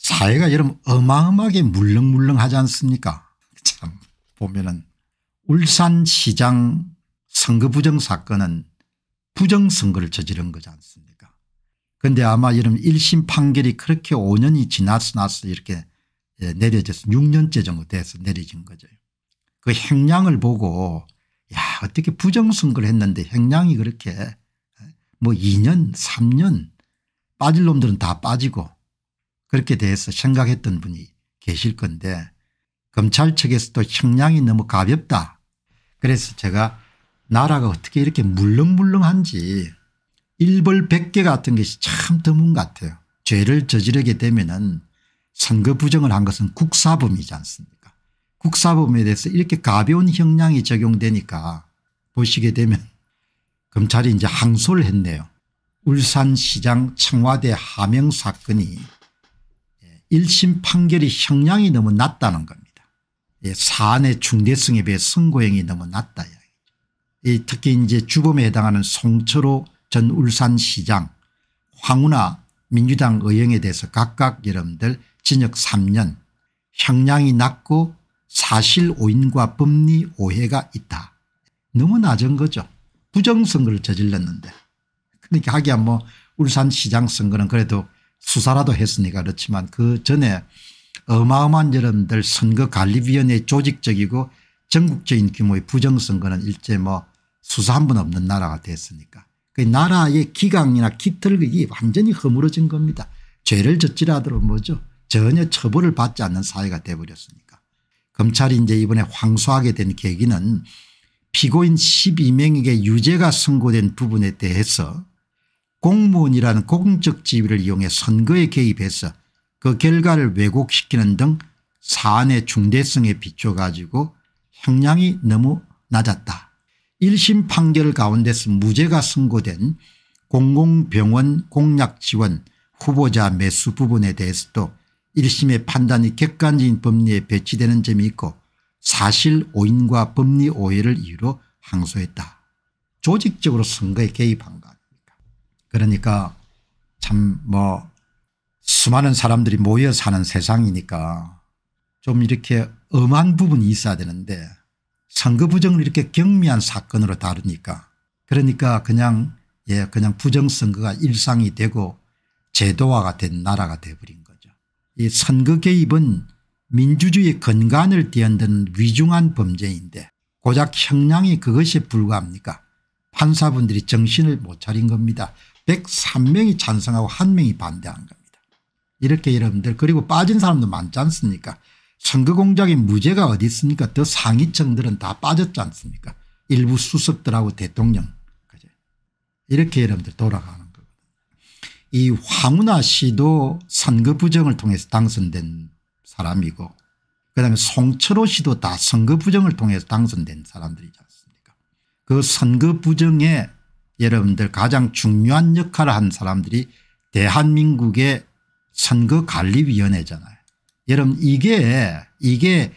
사회가 여러분 어마어마하게 물렁물렁하지 않습니까 참 보면은 울산시장 선거 부정 사건은 부정선거를 저지른 거지 않습니까 그런데 아마 여러분 1심 판결이 그렇게 5년이 지나서 이렇게 예, 내려져서 6년째 정도 돼서 내려진 거죠. 그 행량을 보고 야 어떻게 부정선거를 했는데 행량이 그렇게 예, 뭐 2년 3년 빠질 놈들은 다 빠지고 그렇게 대해서 생각했던 분이 계실 건데 검찰 측에서도 형량이 너무 가볍다. 그래서 제가 나라가 어떻게 이렇게 물렁물렁한지 일벌 백개 같은 것이 참 드문 것 같아요. 죄를 저지르게 되면 은 선거 부정을 한 것은 국사범이지 않습니까 국사범에 대해서 이렇게 가벼운 형량이 적용되니까 보시게 되면 검찰이 이제 항소를 했네요. 울산시장 청와대 하명 사건이 1심 판결이 형량이 너무 낮다는 겁니다. 예, 사안의 중대성에 비해 선고형이 너무 낮다. 예, 특히 이제 주범에 해당하는 송철호 전 울산시장 황우나 민주당 의원에 대해서 각각 여러분들 징역 3년 형량이 낮고 사실 오인과 법리 오해가 있다. 너무 낮은 거죠. 부정선거를 저질렀는데. 그러니까 하기야 뭐 울산시장 선거는 그래도 수사라도 했으니까 그렇지만 그 전에 어마어마한 여러분들 선거관리위원회 조직적이고 전국적인 규모의 부정선거는 일제 뭐 수사 한 번 없는 나라가 됐으니까 그 나라의 기강이나 깃털이 완전히 허물어진 겁니다. 죄를 저지라도 뭐죠 전혀 처벌을 받지 않는 사회가 돼버렸으니까 검찰이 이제 이번에 황소하게 된 계기는 피고인 12명에게 유죄가 선고된 부분에 대해서 공무원이라는 공적 지위를 이용해 선거에 개입해서 그 결과를 왜곡시키는 등 사안의 중대성에 비춰가지고 형량이 너무 낮았다. 1심 판결 가운데서 무죄가 선고된 공공병원 공약지원 후보자 매수 부분에 대해서도 1심의 판단이 객관적인 법리에 배치되는 점이 있고 사실 오인과 법리 오해를 이유로 항소했다. 조직적으로 선거에 개입한 것. 그러니까 참 뭐 수많은 사람들이 모여 사는 세상이니까 좀 이렇게 엄한 부분이 있어야 되는데 선거 부정을 이렇게 경미한 사건으로 다루니까 그러니까 그냥 예 그냥 부정선거가 일상이 되고 제도화가 된 나라가 돼버린 거죠. 이 선거 개입은 민주주의 근간을 뛰어든 위중한 범죄인데 고작 형량이 그것이 불과합니까 판사분들이 정신을 못 차린 겁니다. 103명이 찬성하고 1명이 반대한 겁니다. 이렇게 여러분들 그리고 빠진 사람도 많지 않습니까 선거 공작의 무죄가 어디 있습니까 더 상위층들은 다 빠졌지 않습니까 일부 수석들하고 대통령 이렇게 여러분들 돌아가는 거거든요. 이 황운하 씨도 선거 부정을 통해서 당선된 사람이고 그다음에 송철호 씨도 다 선거 부정을 통해서 당선된 사람들이지 않습니까 그 선거 부정에 여러분들 가장 중요한 역할을 한 사람들이 대한민국의 선거관리위원회잖아요. 여러분 이게 이게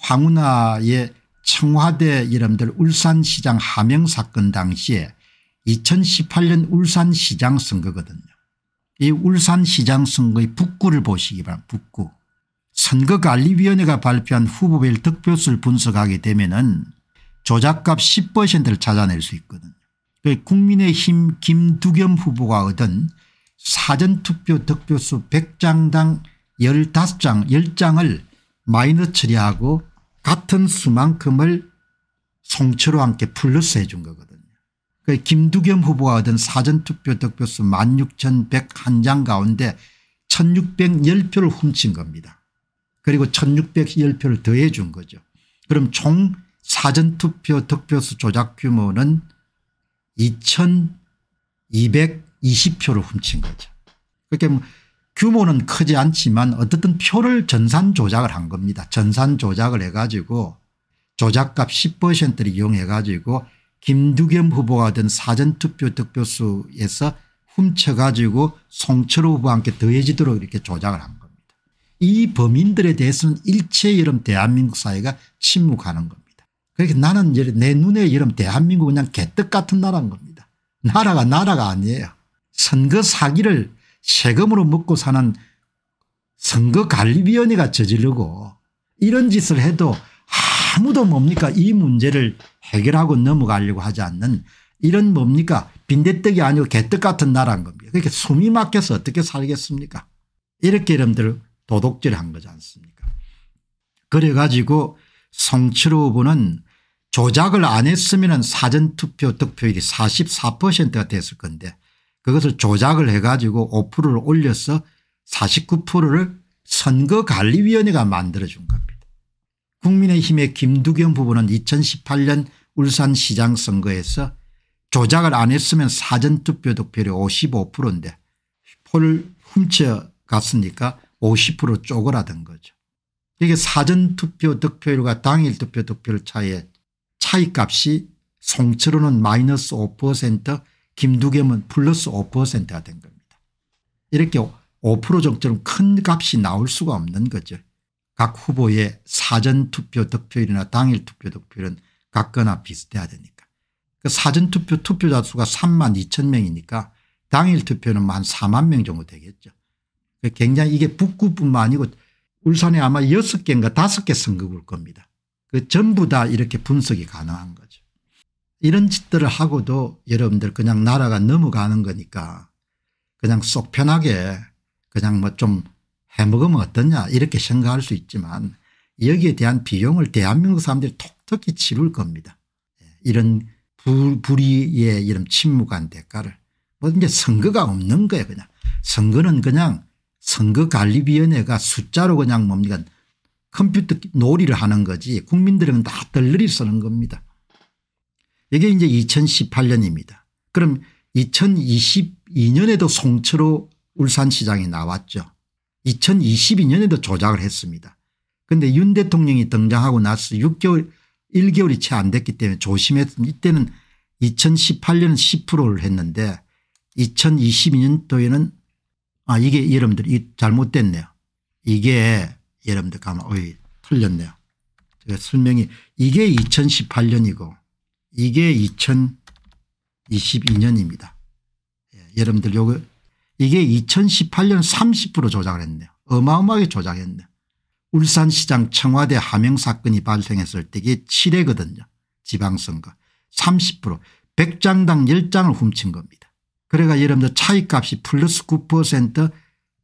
황운하의 청와대 여러분들 울산시장 하명 사건 당시에 2018년 울산시장 선거거든요. 이 울산시장 선거의 북구를 보시기 바랍니다. 북구. 선거관리위원회가 발표한 후보별 득표수를 분석하게 되면 은 조작값 10%를 찾아낼 수 있거든요. 그 국민의힘 김두겸 후보가 얻은 사전투표 득표수 100장당 15장 10장을 마이너 처리하고 같은 수만큼을 송철호 함께 플러스 해준 거거든요. 그 김두겸 후보가 얻은 사전투표 득표수 16,101장 가운데 1610표를 훔친 겁니다. 그리고 1610표를 더해 준 거죠. 그럼 총 사전투표 득표수 조작 규모는 2220표를 훔친 거죠. 그러니까 규모는 크지 않지만 어떻든 표를 전산 조작을 한 겁니다. 전산 조작을 해가지고 조작값 10%를 이용해가지고 김두겸 후보가 든 사전투표 득표수에서 훔쳐가지고 송철호 후보와 함께 더해지도록 이렇게 조작을 한 겁니다. 이 범인들에 대해서는 일체 이런 대한민국 사회가 침묵하는 겁니다. 그러니까 나는 내 눈에 이름 대한민국 그냥 개떡 같은 나라인 겁니다. 나라가 나라가 아니에요. 선거 사기를 세금으로 먹고 사는 선거관리위원회가 저지르고 이런 짓을 해도 아무도 뭡니까 이 문제를 해결하고 넘어가려고 하지 않는 이런 뭡니까 빈대떡이 아니고 개떡 같은 나라인 겁니다. 그러니까 숨이 막혀서 어떻게 살겠습니까 이렇게 여러분들 도둑질 한 거지 않습니까 그래 가지고 송철로 후보는 조작을 안 했으면 사전투표 득표율이 44%가 됐을 건데 그것을 조작을 해가지고 5%를 올려서 49%를 선거관리위원회가 만들어준 겁니다. 국민의힘의 김두겸 후보는 2018년 울산시장 선거에서 조작을 안 했으면 사전투표 득표율이 55%인데 표를 훔쳐갔으니까 50% 쪼그라든 거죠. 이게 사전투표 득표율과 당일투표 득표율 차이에 차이값이 송철호는 마이너스 5% 김두겸은 플러스 5%가 된 겁니다. 이렇게 5% 정도는 큰 값이 나올 수가 없는 거죠. 각 후보의 사전투표 득표율이나 당일 투표 득표율은 각거나 비슷해야 되니까. 그 사전투표 투표자 수가 3만 2천 명이니까 당일 투표는 한 4만 명 정도 되겠죠. 그 굉장히 이게 북구뿐만 아니고 울산에 아마 6개인가 5개 선거구일 겁니다. 그 전부 다 이렇게 분석이 가능한 거죠. 이런 짓들을 하고도 여러분들 그냥 나라가 넘어가는 거니까 그냥 쏙 편하게 그냥 뭐 좀 해먹으면 어떠냐 이렇게 생각할 수 있지만 여기에 대한 비용을 대한민국 사람들이 톡톡히 치룰 겁니다. 예, 이런 불, 의의 이런 침묵한 대가를 뭐 이제 선거가 없는 거예요 그냥 선거는 그냥 선거관리위원회가 숫자로 그냥 뭡니까 컴퓨터 놀이를 하는 거지 국민들은 다 덜러리 쓰는 겁니다. 이게 이제 2018년입니다. 그럼 2022년에도 송철호 울산시장이 나왔죠. 2022년에도 조작을 했습니다. 그런데 윤 대통령이 등장하고 나서 6개월 1개월이 채 안 됐기 때문에 조심했으 이때는 2018년 10%를 했는데 2022년도에는 아 이게 여러분들 이 잘못됐네요. 이게 여러분들 가면 그 어이 틀렸네요. 제가 설명이 이게 2018년이고 이게 2022년입니다. 예, 여러분들 요거 이게 2018년 30% 조작을 했네요. 어마어마하게 조작했네요. 울산시장 청와대 하명 사건이 발생했을 때 이게 7회거든요. 지방선거 30% 100장당 10장을 훔친 겁니다. 그래가 여러분들 차익값이 플러스 9%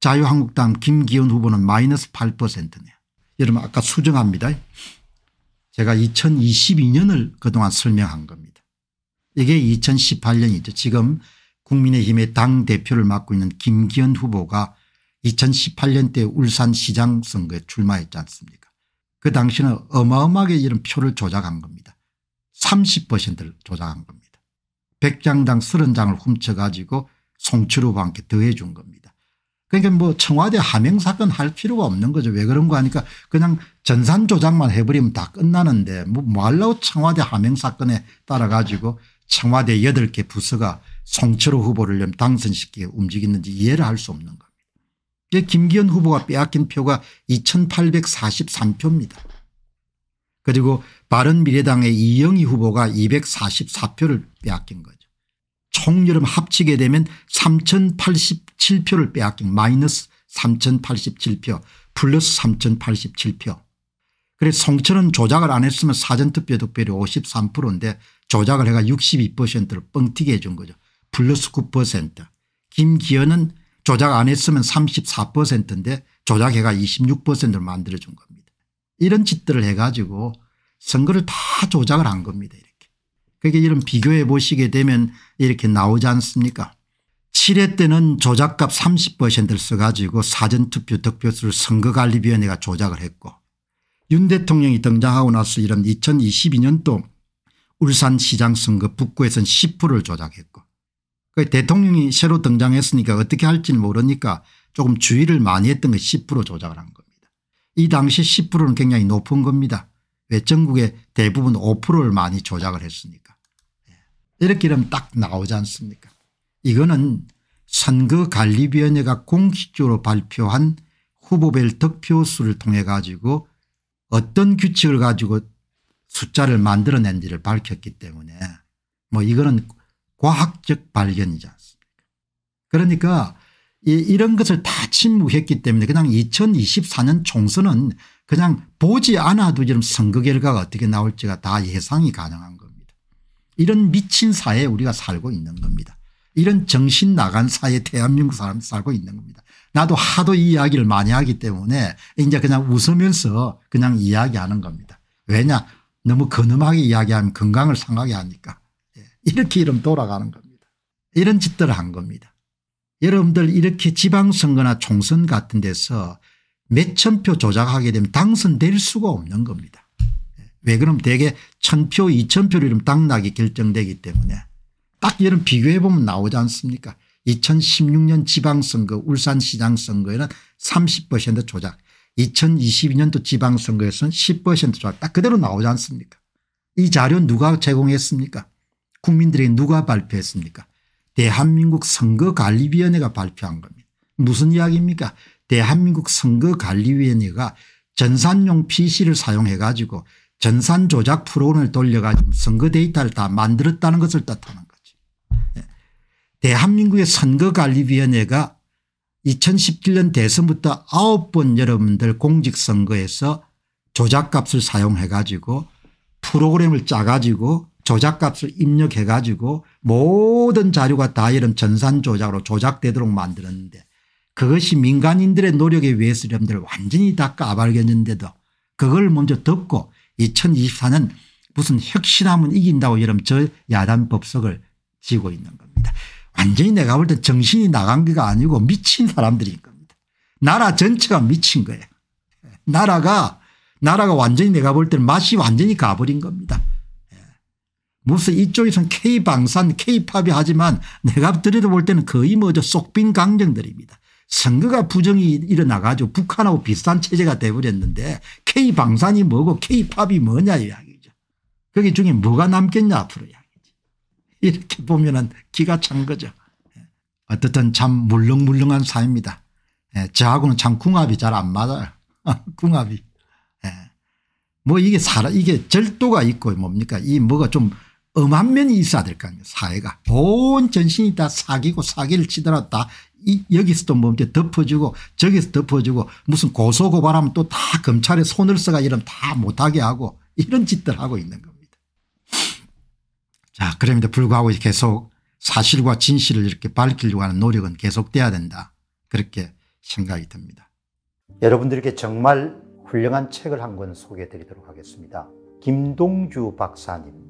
자유한국당 김기현 후보는 마이너스 8%네요. 여러분 아까 수정합니다. 제가 2022년을 그동안 설명한 겁니다. 이게 2018년이죠. 지금 국민의힘의 당대표를 맡고 있는 김기현 후보가 2018년 때 울산시장 선거에 출마했지 않습니까 그 당시는 어마어마하게 이런 표를 조작한 겁니다. 30%를 조작한 겁니다. 100장당 30장을 훔쳐가지고 송치료와 함께 더해준 겁니다. 그러니까 뭐 청와대 하명 사건 할 필요가 없는 거죠. 왜 그런 거 하니까 그냥 전산 조작만 해버리면 다 끝나는데 뭐, 뭐 하려고 청와대 하명 사건에 따라 가지고 청와대 8개 부서가 송철호 후보를 당선시키게 움직이는지 이해를 할 수 없는 겁니다. 김기현 후보가 빼앗긴 표가 2843표입니다. 그리고 바른미래당의 이영희 후보가 244표를 빼앗긴 거죠. 총여름 합치게 되면 3087표를 빼앗긴 마이너스 3087표 플러스 3087표 그래 송철은 조작을 안 했으면 사전투표 득표율이 53%인데 조작을 해가 62%를 뻥튀기 해준 거죠. 플러스 9% 김기현은 조작 안 했으면 34%인데 조작해가 26%를 만들어준 겁니다. 이런 짓들을 해가지고 선거를 다 조작을 한 겁니다. 그게 이런 비교해 보시게 되면 이렇게 나오지 않습니까 7회 때는 조작값 30%를 써가지고 사전투표 득표수를 선거관리위원회가 조작을 했고 윤 대통령이 등장하고 나서 이런 2022년도 울산시장 선거 북구에서는 10%를 조작했고 그 대통령이 새로 등장했으니까 어떻게 할지는 모르니까 조금 주의를 많이 했던 것이 10% 조작을 한 겁니다. 이 당시 10%는 굉장히 높은 겁니다. 왜 전국의 대부분 5%를 많이 조작을 했으니까. 이렇게 이러면 딱 나오지 않습니까 이거는 선거관리위원회가 공식적으로 발표한 후보별 득표수를 통해 가지고 어떤 규칙을 가지고 숫자를 만들어낸지를 밝혔기 때문에 뭐 이거는 과학적 발견이지 않습니까 그러니까 이, 이런 것을 다 침묵했기 때문에 그냥 2024년 총선은 그냥 보지 않아도 지금 선거 결과가 어떻게 나올지가 다 예상이 가능한 이런 미친 사회에 우리가 살고 있는 겁니다. 이런 정신 나간 사회 대한민국 사람 살고 있는 겁니다. 나도 하도 이 이야기를 많이 하기 때문에 이제 그냥 웃으면서 그냥 이야기하는 겁니다. 왜냐 너무 거늠하게 이야기하면 건강을 상하게 하니까 예, 이렇게 이름 돌아가는 겁니다. 이런 짓들을 한 겁니다. 여러분들 이렇게 지방선거나 총선 같은 데서 몇 천 표 조작하게 되면 당선될 수가 없는 겁니다. 왜 그럼 대개 1000표 2000표로 이러면 당락이 결정되기 때문에 딱 이런 비교해 보면 나오지 않습니까 2016년 지방선거 울산시장 선거에는 30% 조작 2022년도 지방선거에서는 10% 조작 딱 그대로 나오지 않습니까 이 자료 누가 제공했습니까 국민들이 누가 발표했습니까 대한민국 선거관리위원회가 발표한 겁니다 무슨 이야기입니까 대한민국 선거관리위원회가 전산용 PC를 사용해 가지고 전산 조작 프로그램을 돌려가지고 선거 데이터를 다 만들었다는 것을 뜻하는 거지. 예. 대한민국의 선거관리위원회가 2017년 대선부터 9번 여러분들 공직선거에서 조작값을 사용해 가지고 프로그램을 짜 가지고 조작값을 입력해 가지고 모든 자료가 다 이런 전산 조작으로 조작되도록 만들었는데 그것이 민간인들의 노력에 의해서 여러분들 완전히 다 까발겼는데도 그걸 먼저 듣고 2024년 무슨 혁신하면 이긴다고 여러분 저 야단 법석을 지고 있는 겁니다. 완전히 내가 볼때 정신이 나간 게 아니고 미친 사람들인 겁니다. 나라 전체가 미친 거예요. 나라가 나라가 완전히 내가 볼 때는 맛이 완전히 가버린 겁니다. 무슨 이쪽에선 K방산 K팝이 하지만 내가 들여다볼 때는 거의 뭐죠 쏙빈 강정들입니다. 선거가 부정이 일어나가지고 북한하고 비슷한 체제가 돼버렸는데 K방산이 뭐고 K팝이 뭐냐 이야기죠. 거기 중에 뭐가 남겠냐 앞으로 이야기죠. 이렇게 보면 은 기가 찬 거죠. 예. 어쨌든 참 물렁물렁한 사입니다. 예, 저하고는 참 궁합이 잘 안 맞아요. 궁합이. 예. 뭐 이게 살아 이게 절도가 있고 뭡니까 이 뭐가 좀 엄한 면이 있어야 될 거 아니에요 사회가. 온 전신이 다 사기고 사기를 치더라도 다이 여기서도 뭔지 뭐 덮어주고 저기서 덮어주고 무슨 고소고발하면 또 다 검찰에 손을 써가 이러면 다 못하게 하고 이런 짓들 하고 있는 겁니다. 자 그럼에도 불구하고 계속 사실과 진실을 이렇게 밝히려고 하는 노력은 계속돼야 된다 그렇게 생각이 듭니다. 여러분들께 정말 훌륭한 책을 한 권 소개해 드리도록 하겠습니다. 김동주 박사님